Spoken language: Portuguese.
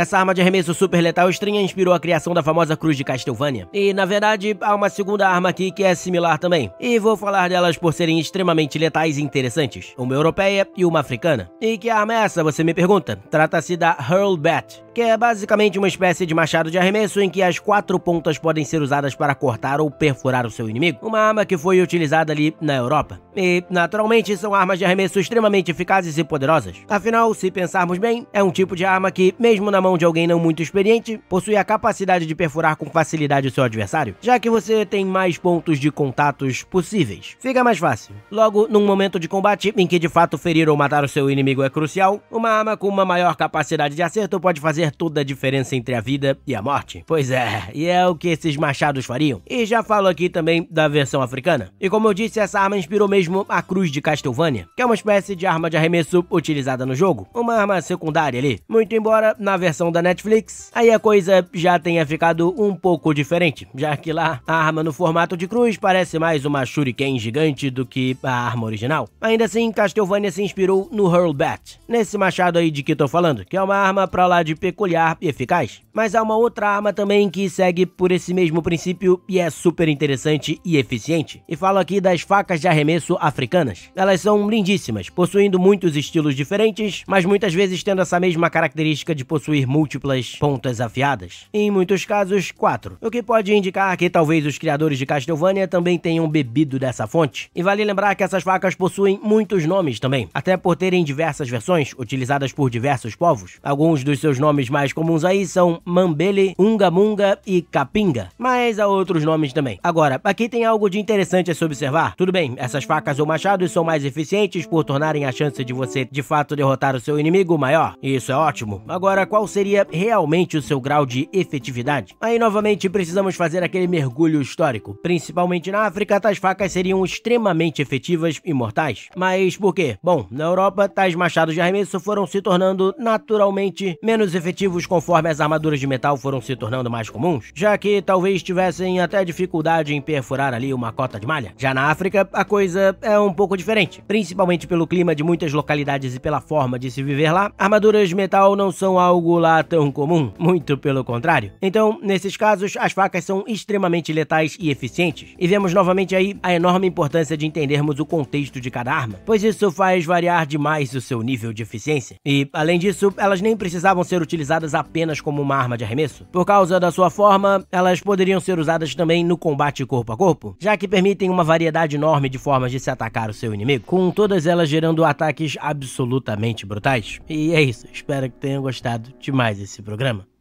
Essa arma de arremesso super letal estranha inspirou a criação da famosa Cruz de Castlevania. E, na verdade, há uma segunda arma aqui que é similar também. E vou falar delas por serem extremamente letais e interessantes. Uma europeia e uma africana. E que arma é essa, você me pergunta? Trata-se da Hurl Bat, que é basicamente uma espécie de machado de arremesso em que as quatro pontas podem ser usadas para cortar ou perfurar o seu inimigo. Uma arma que foi utilizada ali na Europa. E, naturalmente, são armas de arremesso extremamente eficazes e poderosas. Afinal, se pensarmos bem, é um tipo de arma que, mesmo na mão de alguém não muito experiente, possui a capacidade de perfurar com facilidade o seu adversário, já que você tem mais pontos de contatos possíveis. Fica mais fácil. Logo, num momento de combate em que de fato ferir ou matar o seu inimigo é crucial, uma arma com uma maior capacidade de acerto pode fazer toda a diferença entre a vida e a morte. Pois é, e é o que esses machados fariam. E já falo aqui também da versão africana. E como eu disse, essa arma inspirou mesmo mesmo a Cruz de Castlevania, que é uma espécie de arma de arremesso utilizada no jogo, uma arma secundária ali. Muito embora, na versão da Netflix, aí a coisa já tenha ficado um pouco diferente, já que lá a arma no formato de cruz parece mais uma shuriken gigante do que a arma original. Ainda assim, Castlevania se inspirou no Hurlbat, nesse machado aí de que tô falando, que é uma arma pra lá de peculiar e eficaz. Mas há uma outra arma também que segue por esse mesmo princípio e é super interessante e eficiente. E falo aqui das facas de arremesso sul-africanas. Elas são lindíssimas, possuindo muitos estilos diferentes, mas muitas vezes tendo essa mesma característica de possuir múltiplas pontas afiadas. Em muitos casos, quatro. O que pode indicar que talvez os criadores de Castlevania também tenham bebido dessa fonte. E vale lembrar que essas facas possuem muitos nomes também, até por terem diversas versões, utilizadas por diversos povos. Alguns dos seus nomes mais comuns aí são Mambele, Ungamunga e Capinga, mas há outros nomes também. Agora, aqui tem algo de interessante a se observar. Tudo bem, essas facas facas ou machados são mais eficientes por tornarem a chance de você de fato derrotar o seu inimigo maior. E isso é ótimo. Agora, qual seria realmente o seu grau de efetividade? Aí novamente precisamos fazer aquele mergulho histórico. Principalmente na África, tais facas seriam extremamente efetivas e mortais. Mas por quê? Bom, na Europa, tais machados de arremesso foram se tornando naturalmente menos efetivos conforme as armaduras de metal foram se tornando mais comuns, já que talvez tivessem até dificuldade em perfurar ali uma cota de malha. Já na África, a coisa é um pouco diferente, principalmente pelo clima de muitas localidades e pela forma de se viver lá. Armaduras de metal não são algo lá tão comum, muito pelo contrário. Então, nesses casos, as facas são extremamente letais e eficientes. E vemos novamente aí a enorme importância de entendermos o contexto de cada arma, pois isso faz variar demais o seu nível de eficiência. E, além disso, elas nem precisavam ser utilizadas apenas como uma arma de arremesso. Por causa da sua forma, elas poderiam ser usadas também no combate corpo a corpo, já que permitem uma variedade enorme de formas de de se atacar o seu inimigo, com todas elas gerando ataques absolutamente brutais. E é isso, espero que tenham gostado de mais esse programa.